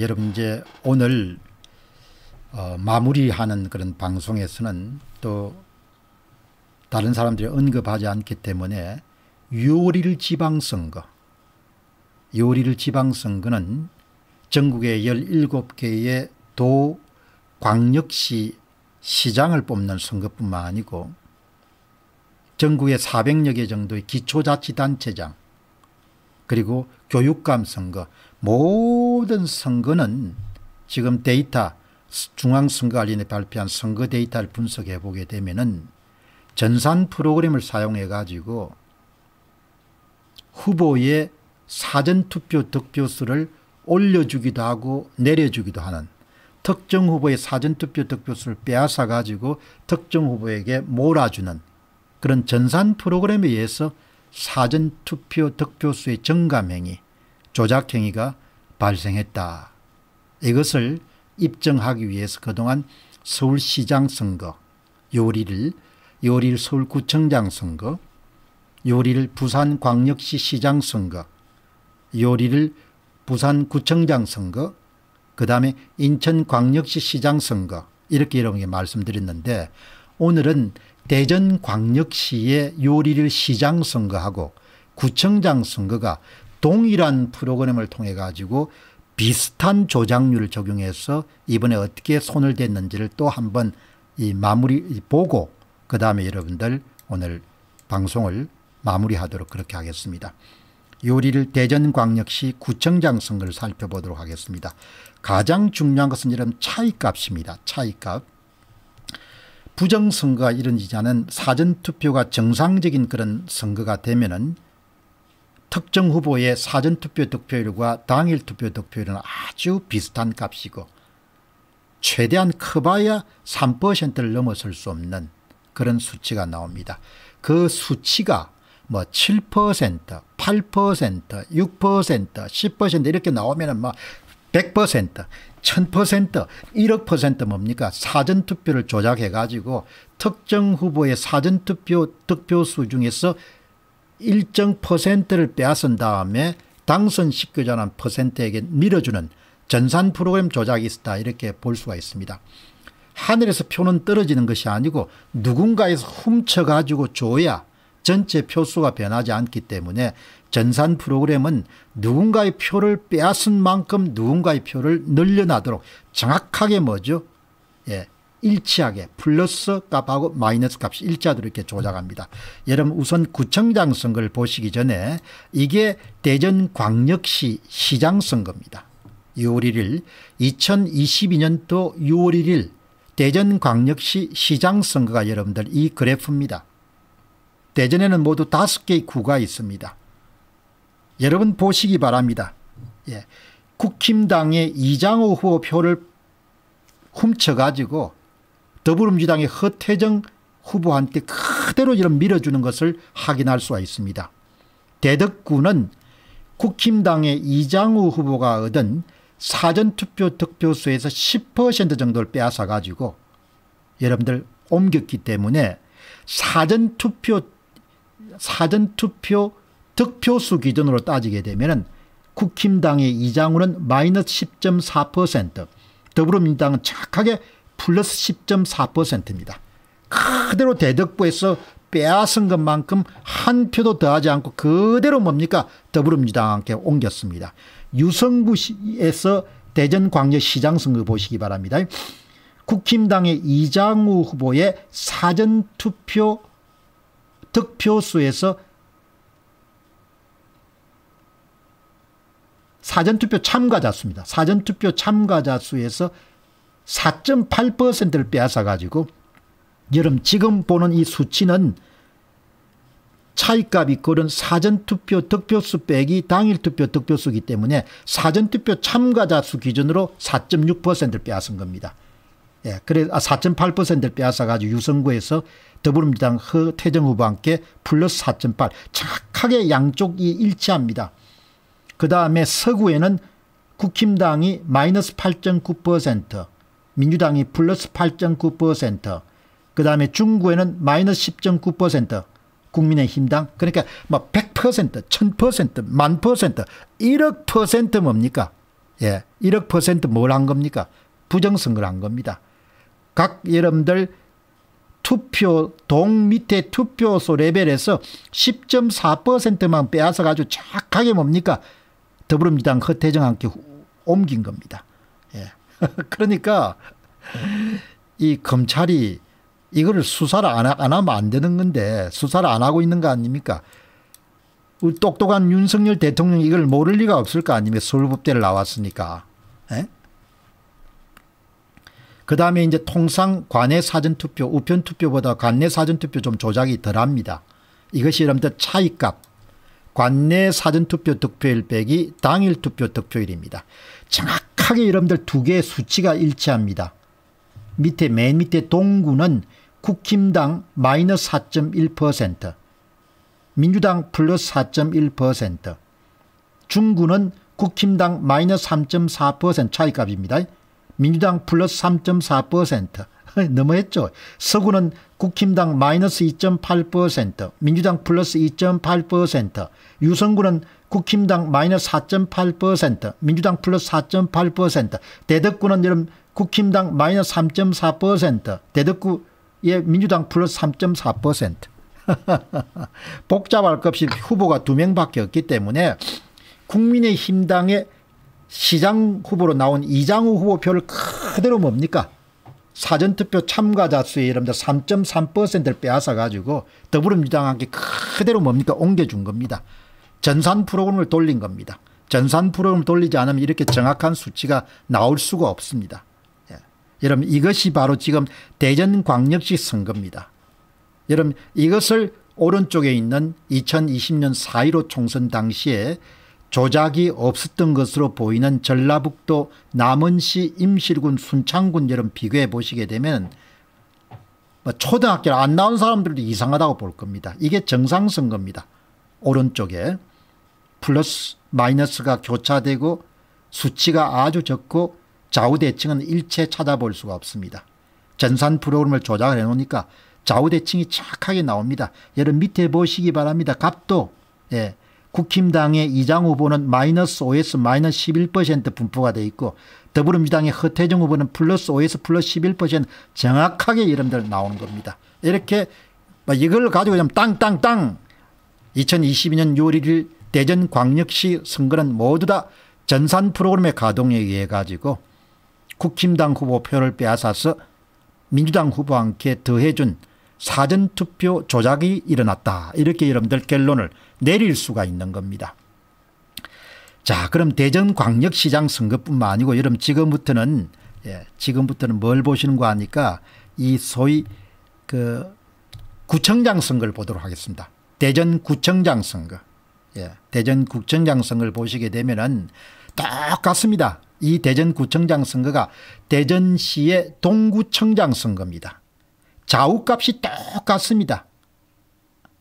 여러분 이제 오늘 어, 마무리하는 그런 방송에서는 또 다른 사람들이 언급하지 않기 때문에 6월 1일 지방선거 6월 1일 지방선거는 전국의 17개의 도 광역시 시장을 뽑는 선거뿐만 아니고 전국의 400여 개 정도의 기초자치단체장 그리고 교육감 선거 모든 선거는 지금 데이터 중앙선거관리에 발표한 선거 데이터를 분석해 보게 되면은 전산 프로그램을 사용해 가지고 후보의 사전투표 득표수를 올려주기도 하고 내려주기도 하는 특정 후보의 사전투표 득표수를 빼앗아 가지고 특정 후보에게 몰아주는 그런 전산 프로그램에 의해서 사전투표 득표수의 증감행위, 조작행위가 발생했다. 이것을 입증하기 위해서 그동안 서울시장 선거, 요리를, 요리를 서울구청장 선거, 요리를 부산광역시 시장 선거, 요리를 부산구청장 선거, 그 다음에 인천광역시 시장 선거 이렇게 이렇게 말씀드렸는데 오늘은 대전광역시의 요리를 시장 선거하고 구청장 선거가 동일한 프로그램을 통해 가지고 비슷한 조작률을 적용해서 이번에 어떻게 손을 댔는지를 또 한번 이 마무리 보고 그 다음에 여러분들 오늘 방송을 마무리하도록 그렇게 하겠습니다. 요리를 대전광역시 구청장 선거를 살펴보도록 하겠습니다. 가장 중요한 것은 이런 차이값입니다. 차이값. 부정선거가 이루어지지 않은 사전투표가 정상적인 그런 선거가 되면은 특정 후보의 사전투표 득표율과 당일투표 득표율은 아주 비슷한 값이고 최대한 커봐야 3%를 넘어설 수 없는 그런 수치가 나옵니다. 그 수치가 뭐 7%, 8%, 6%, 10% 이렇게 나오면 뭐100% 1000% 1억 뭡니까? 사전투표를 조작해가지고 특정 후보의 사전투표 득표수 중에서 일정 퍼센트를 빼앗은 다음에 당선 시켜자는 퍼센트에게 밀어주는 전산 프로그램 조작이 있었다 이렇게 볼 수가 있습니다. 하늘에서 표는 떨어지는 것이 아니고 누군가에서 훔쳐가지고 줘야 전체 표수가 변하지 않기 때문에 전산 프로그램은 누군가의 표를 빼앗은 만큼 누군가의 표를 늘려나도록 정확하게 뭐죠? 예. 일치하게 플러스 값하고 마이너스 값이 일자도 이렇게 조작합니다. 여러분 우선 구청장 선거를 보시기 전에 이게 대전광역시 시장 선거입니다. 6월 1일 2022년도 6월 1일 대전광역시 시장 선거가 여러분들 이 그래프입니다. 대전에는 모두 다 개의 구가 있습니다. 여러분 보시기 바랍니다. 예. 국힘당의 이장호 후보 표를 훔쳐가지고 더불어민주당의 허태정 후보한테 그대로 이런 밀어주는 것을 확인할 수가 있습니다. 대덕구는 국힘당의 이장우 후보가 얻은 사전투표 득표수에서 10% 정도를 빼앗아가지고 여러분들 옮겼기 때문에 사전투표 사전투표 득표수 기준으로 따지게 되면 국힘당의 이장우는 마이너스 10.4% 더불어민주당은 착하게 플러스 10.4%입니다. 그대로 대덕부에서 빼앗은 것만큼 한 표도 더하지 않고 그대로 뭡니까 더불어민주당한 옮겼습니다. 유성구에서 대전광역시장 선거 보시기 바랍니다. 국힘당의 이장우 후보의 사전투표 득표수에서 사전투표 참가자 수입니다. 사전투표 참가자 수에서 4.8%를 빼앗아가지고 여러분 지금 보는 이 수치는 차이값이 그런 사전투표 득표수 빼기 당일투표 득표수기 때문에 사전투표 참가자 수 기준으로 4.6%를 빼앗은 겁니다. 예, 그래 아, 4.8%를 빼앗아가지고 유성구에서 더불어민주당 허태정 후보와 함께 플러스 4.8 착하게 양쪽이 일치합니다. 그 다음에 서구에는 국힘당이 마이너스 8.9%, 민주당이 플러스 8.9%, 그 다음에 중구에는 마이너스 10.9%, 국민의힘당 그러니까 뭐 100%, 1000%, 1000%, 1억 퍼센트 뭡니까? 예, 1억 퍼센트 뭘 한 겁니까? 부정선거를 한 겁니다. 각 여러분들 투표 동 밑에 투표소 레벨에서 10.4%만 빼앗아가지고 착하게 뭡니까? 더불어민주당 허태정 함께 옮긴 겁니다. 예. 그러니까 이 검찰이 이거를 수사를 안, 하, 안 하면 안 되는 건데 수사를 안 하고 있는 거 아닙니까? 똑똑한 윤석열 대통령이 이걸 모를 리가 없을 거 아닙니까? 서울법대를 나왔으니까. 예? 그 다음에 이제 통상 관내 사전투표, 우편투표보다 관내 사전투표 좀 조작이 덜 합니다. 이것이 여러분들 차이값, 관내 사전투표 득표일 빼기 당일 투표 득표일입니다. 정확하게 여러분들 두 개의 수치가 일치합니다. 밑에 맨 밑에 동구는 국힘당 마이너스 4.1% 민주당 플러스 4.1% 중구는 국힘당 마이너스 3.4% 차이값입니다. 민주당 플러스 3.4% 넘어했죠. 서구는 국힘당 마이너스 2.8%, 민주당 플러스 2.8%, 유성구는 국힘당 마이너스 4.8%, 민주당 플러스 4.8%, 대덕구는 여러분 국힘당 마이너스 3.4%, 대덕구의 민주당 플러스 3.4%. 복잡할 것 없이 후보가 두 명밖에 없기 때문에 국민의힘당의 시장 후보로 나온 이장우 후보표를 그대로 뭡니까? 사전투표 참가자 수의 여러분들 3.3%를 빼앗아 가지고 더불어민주당한테 그대로 뭡니까 옮겨준 겁니다. 전산 프로그램을 돌린 겁니다. 전산 프로그램을 돌리지 않으면 이렇게 정확한 수치가 나올 수가 없습니다. 예. 여러분 이것이 바로 지금 대전광역시 선거입니다. 여러분 이것을 오른쪽에 있는 2020년 4.15 총선 당시에 조작이 없었던 것으로 보이는 전라북도 남원시 임실군 순창군여럼 비교해 보시게 되면 뭐 초등학교를 안 나온 사람들도 이상하다고 볼 겁니다. 이게 정상선거입니다. 오른쪽에 플러스 마이너스가 교차되고 수치가 아주 적고 좌우대칭은 일체 찾아볼 수가 없습니다. 전산 프로그램을 조작을 해놓으니까 좌우대칭이 착하게 나옵니다. 여러분 밑에 보시기 바랍니다. 값도 예, 국힘당의 이장 후보는 마이너스 5에서 마이너스 11% 분포가 돼 있고 더불어민주당의 허태정 후보는 플러스 5에서 플러스 11% 정확하게 이름들 나오는 겁니다. 이렇게 뭐 이걸 가지고 좀 땅땅땅 2022년 6월 1일 대전광역시 선거는 모두 다 전산 프로그램의 가동에 의해 가지고 국힘당 후보 표를 빼앗아서 민주당 후보와 함께 더해준 사전투표 조작이 일어났다. 이렇게 여러분들 결론을 내릴 수가 있는 겁니다. 자 그럼 대전광역시장 선거뿐만 아니고 여러분 지금부터는 예, 지금부터는 뭘 보시는 거 하니까 이 소위 그 구청장 선거를 보도록 하겠습니다. 대전구청장 선거. 예, 대전구청장 선거를 보시게 되면은 똑같습니다. 이 대전구청장 선거가 대전시의 동구청장 선거입니다. 좌우값이 똑같습니다.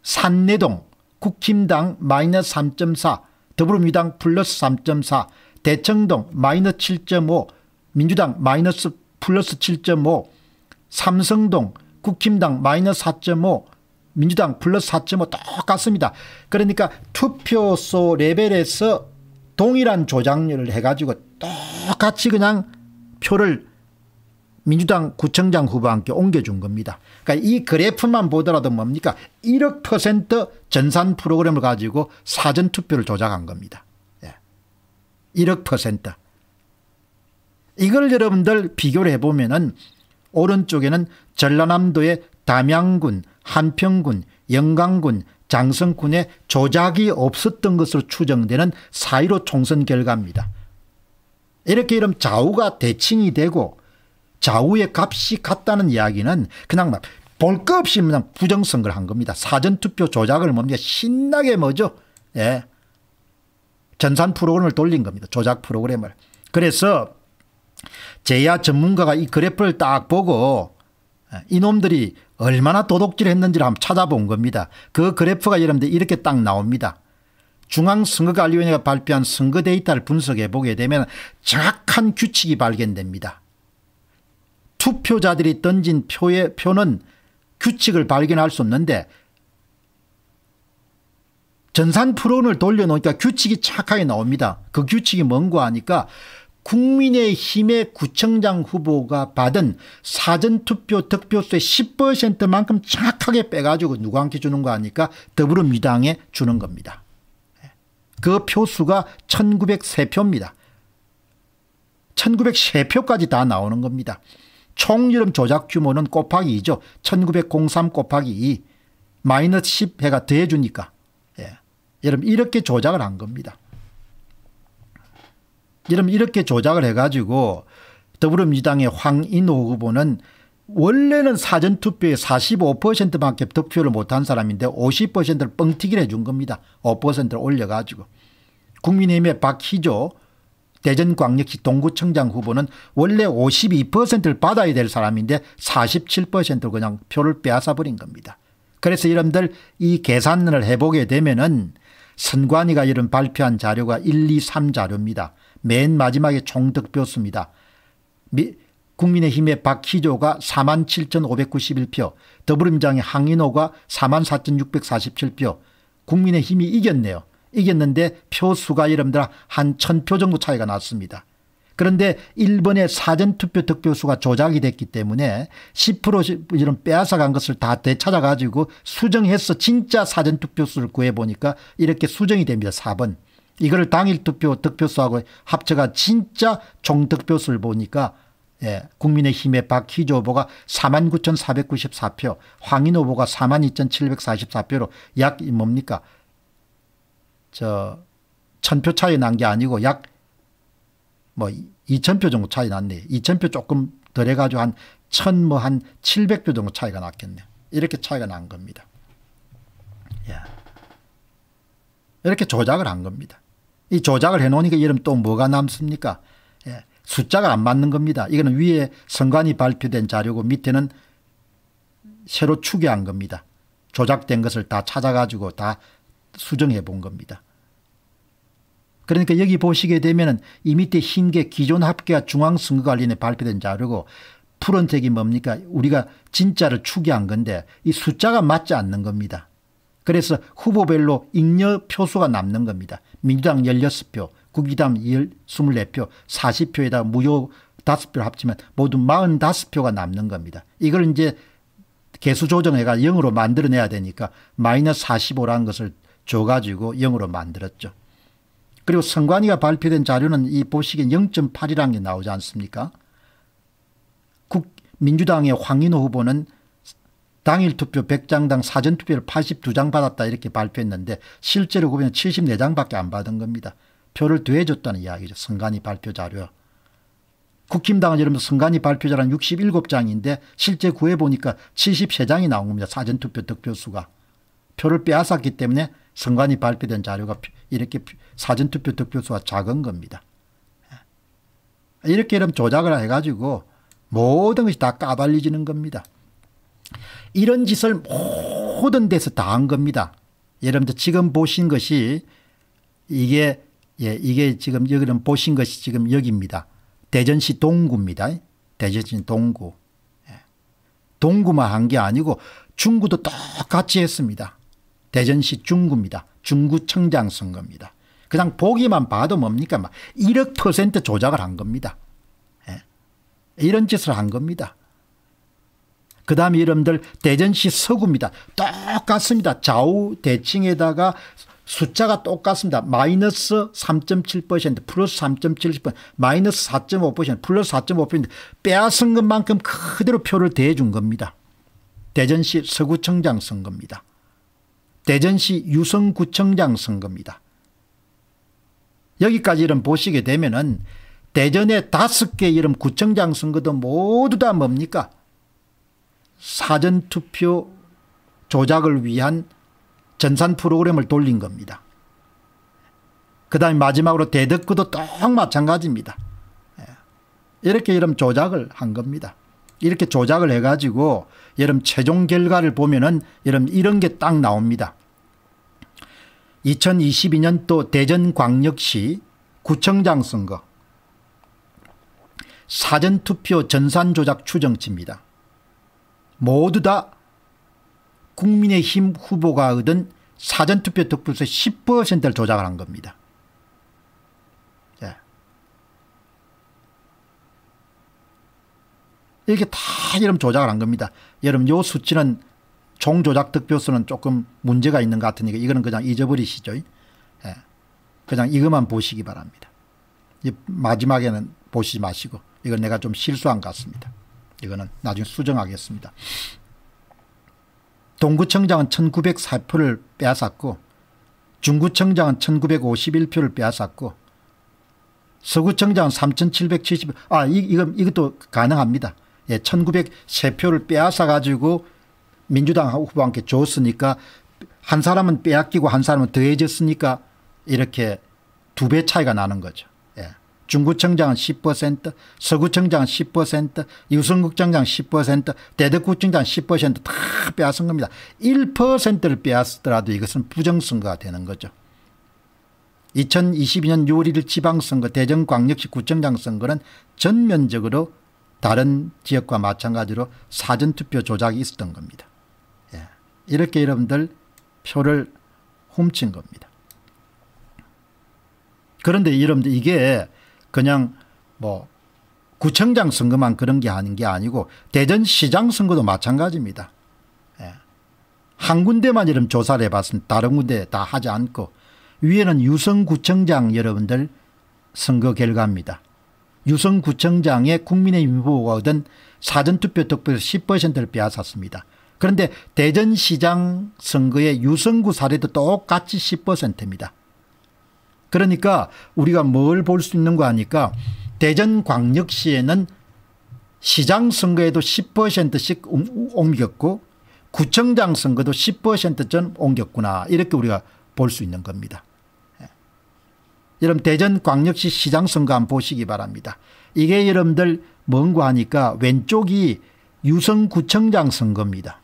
산내동 국힘당 마이너스 3.4 더불어민주당 플러스 3.4 대청동 마이너스 7.5 민주당 마이너스 플러스 7.5 삼성동 국힘당 마이너스 4.5 민주당 플러스 4.5 똑같습니다. 그러니까 투표소 레벨에서 동일한 조작률을 해가지고 똑같이 그냥 표를 민주당 구청장 후보한테 옮겨준 겁니다. 그러니까 이 그래프만 보더라도 뭡니까 1억 퍼센트 전산 프로그램을 가지고 사전투표를 조작한 겁니다. 예. 1억 퍼센트. 이걸 여러분들 비교를 해보면 은 오른쪽에는 전라남도의 담양군, 한평군, 영강군, 장성군에 조작이 없었던 것으로 추정되는 4.15 총선 결과입니다. 이렇게 이름 좌우가 대칭이 되고 좌우의 값이 같다는 이야기는 그냥 막볼것 없이 그냥 부정선거를 한 겁니다. 사전투표 조작을 뭡니까 뭐 신나게 뭐죠. 예. 전산 프로그램을 돌린 겁니다. 조작 프로그램을. 그래서 제야 전문가가 이 그래프를 딱 보고 예, 이놈들이 얼마나 도둑질 을 했는지를 한번 찾아본 겁니다. 그 그래프가 여러분들 이렇게 딱 나옵니다. 중앙선거관리위원회가 발표한 선거 데이터를 분석해 보게 되면 정확한 규칙이 발견됩니다. 투표자들이 던진 표의 표는 규칙을 발견할 수 없는데 전산 프론을 돌려놓으니까 규칙이 착하게 나옵니다. 그 규칙이 뭔고 하니까 국민의힘의 구청장 후보가 받은 사전투표 득표수의 10%만큼 착하게 빼가지고 누구한테 주는 거 아니까 더불어민주당에 주는 겁니다. 그 표수가 1903표입니다. 1903표까지 다 나오는 겁니다. 총 이름 조작 규모는 곱하기 2죠. 1903 곱하기 2 마이너스 10회가 더해주니까. 예. 여러분 이렇게 조작을 한 겁니다. 여러분 이렇게 조작을 해가지고 더불어민주당의 황인호 후보는 원래는 사전투표에 45%밖에 득표를 못한 사람인데 50%를 뻥튀기를 해준 겁니다. 5%를 올려가지고. 국민의힘의 박희조 대전광역시 동구청장 후보는 원래 52%를 받아야 될 사람인데 47%를 그냥 표를 빼앗아버린 겁니다. 그래서 여러분들 이 계산을 해보게 되면은 선관위가 이런 발표한 자료가 1, 2, 3 자료입니다. 맨 마지막에 총득표수입니다. 국민의힘의 박희조가 47,591표, 더불어민주당의 항인호가 44,647표, 국민의힘이 이겼네요. 이겼는데 표수가 여러분들 한천 표 정도 차이가 났습니다. 그런데 일본의 사전투표 득표수가 조작이 됐기 때문에 10% 이런 빼앗아간 것을 다 되찾아가지고 수정해서 진짜 사전투표수를 구해보니까 이렇게 수정이 됩니다. 4번. 이거를 당일 투표 득표수하고 합쳐가 진짜 종득표수를 보니까 예, 국민의힘의 박희조 후보가 49,494표, 황인 후보가 42,744표로 약 뭡니까? 저, 천 표 차이 난 게 아니고 약 뭐 2천표 정도 차이 났네. 2천표 조금 덜 해가지고 한 1,000, 뭐 한 700표 정도 차이가 났겠네. 이렇게 차이가 난 겁니다. 예. 이렇게 조작을 한 겁니다. 이 조작을 해놓으니까 이름 또 뭐가 남습니까? 예. 숫자가 안 맞는 겁니다. 이거는 위에 선관위 발표된 자료고 밑에는 새로 추계한 겁니다. 조작된 것을 다 찾아가지고 다 수정해 본 겁니다. 그러니까 여기 보시게 되면 이 밑에 흰게 기존 합계와 중앙선거관리에 발표된 자료고 푸른색이 뭡니까? 우리가 진짜를 추계한 건데 이 숫자가 맞지 않는 겁니다. 그래서 후보별로 잉여 표수가 남는 겁니다. 민주당 16표, 국의당 24표, 4 0표에다 무효 5표를 합치면 모두 45표가 남는 겁니다. 이걸 이제 개수 조정해가 0으로 만들어내야 되니까 마이너스 45라는 것을 줘가지고 0으로 만들었죠. 그리고 선관위가 발표된 자료는 이 보시기엔 0.8이라는 게 나오지 않습니까? 국, 민주당의 황인호 후보는 당일 투표 100장당 사전투표를 82장 받았다 이렇게 발표했는데 실제로 보면 74장밖에 안 받은 겁니다. 표를 더해줬다는 이야기죠. 선관위 발표 자료. 국힘당은 여러분 선관위 발표자는 67장인데 실제 구해보니까 73장이 나온 겁니다. 사전투표 득표수가. 표를 빼앗았기 때문에 선관위 발표된 자료가 이렇게 사전투표 득표수가 작은 겁니다. 이렇게 이런 조작을 해가지고 모든 것이 다 까발리지는 겁니다. 이런 짓을 모든 데서 다 한 겁니다. 여러분들 지금 보신 것이 이게 예, 이게 지금 여기는 보신 것이 지금 여기입니다. 대전시 동구입니다. 대전시 동구. 예. 동구만 한 게 아니고 중구도 똑같이 했습니다. 대전시 중구입니다. 중구 청장 선거입니다. 그냥 보기만 봐도 뭡니까? 막 1억 퍼센트 조작을 한 겁니다. 예. 이런 짓을 한 겁니다. 그 다음 에여러분들 대전시 서구입니다. 똑같습니다. 좌우 대칭에다가 숫자가 똑같습니다. 마이너스 3.7% 플러스 3.7% 마이너스 4.5% 플러스 4.5% 빼앗은 것만큼 그대로 표를 대준 겁니다. 대전시 서구청장 선거입니다. 대전시 유성구청장 선거입니다. 여기까지 이 보시게 되면 은 대전의 다섯 개 이름 구청장 선거도 모두 다 뭡니까? 사전투표 조작을 위한 전산 프로그램을 돌린 겁니다. 그 다음에 마지막으로 대덕구도 똑 마찬가지입니다. 예. 이렇게 이름 조작을 한 겁니다. 이렇게 조작을 해가지고 여름 최종 결과를 보면은 여름 이런 게 딱 나옵니다. 2022년도 대전광역시 구청장 선거 사전투표 전산조작 추정치입니다. 모두 다 국민의힘 후보가 얻은 사전투표 득표수 10%를 조작을 한 겁니다. 이렇게 다 여러분 조작을 한 겁니다. 여러분 요 수치는 종조작 득표수는 조금 문제가 있는 것 같으니까 이거는 그냥 잊어버리시죠. 예. 그냥 이것만 보시기 바랍니다. 마지막에는 보시지 마시고 이건 내가 좀 실수한 것 같습니다. 이거는 나중에 수정하겠습니다. 동구청장은 1904표를 빼앗았고 중구청장은 1951표를 빼앗았고 서구청장은 3770, 아, 이것도 가능합니다. 1903표를 예, 빼앗아 가지고 민주당 후보한테 줬으니까 한 사람은 빼앗기고 한 사람은 더해졌으니까 이렇게 두 배 차이가 나는 거죠. 예. 중구청장은 10% 서구청장은 10% 유성국청장 10% 대덕구청장 10%다 빼앗은 겁니다. 1%를 빼앗더라도 이것은 부정선거가 되는 거죠. 2022년 6월 1일 지방선거 대전광역시 구청장 선거는 전면적으로 다른 지역과 마찬가지로 사전투표 조작이 있었던 겁니다. 예. 이렇게 여러분들 표를 훔친 겁니다. 그런데 여러분들 이게 그냥 뭐 구청장 선거만 그런 게 아닌 게 아니고 대전시장 선거도 마찬가지입니다. 예. 한 군데만 이런 조사를 해봤으면 다른 군데 다 하지 않고 위에는 유성구청장 여러분들 선거 결과입니다. 유성구청장의 국민의힘 후보가 얻은 사전투표 득표에 10%를 빼앗았습니다. 그런데 대전시장 선거의 유성구 사례도 똑같이 10%입니다. 그러니까 우리가 뭘 볼 수 있는 거 아니까 대전광역시에는 시장 선거에도 10%씩 옮겼고 구청장 선거도 10%전 옮겼구나 이렇게 우리가 볼 수 있는 겁니다. 여러분 대전광역시 시장 선거 한번 보시기 바랍니다. 이게 여러분들 뭔가 하니까 왼쪽이 유성구청장 선거입니다.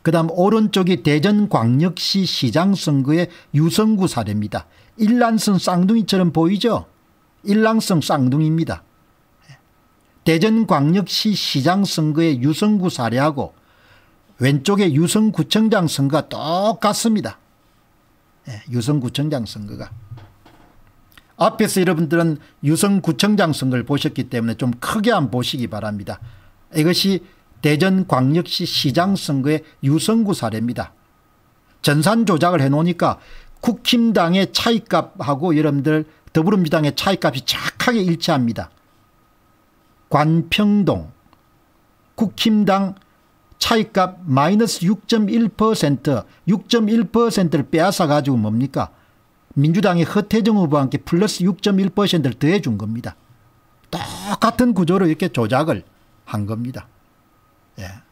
그 다음 오른쪽이 대전광역시 시장 선거의 유성구 사례입니다. 일란성 쌍둥이처럼 보이죠? 일란성 쌍둥이입니다. 대전광역시 시장 선거의 유성구 사례하고 왼쪽에 유성구청장 선거가 똑같습니다. 예, 유성구청장 선거가. 앞에서 여러분들은 유성구청장 선거를 보셨기 때문에 좀 크게 한 보시기 바랍니다. 이것이 대전광역시 시장 선거의 유성구 사례입니다. 전산 조작을 해놓으니까 국힘당의 차이값하고 여러분들 더불어민주당의 차이값이 착하게 일치합니다. 관평동 국힘당 차익값 마이너스 6.1% 6.1%를 빼앗아 가지고 뭡니까? 민주당의 허태정 후보와 함께 플러스 6.1%를 더해 준 겁니다. 똑같은 구조로 이렇게 조작을 한 겁니다. 예.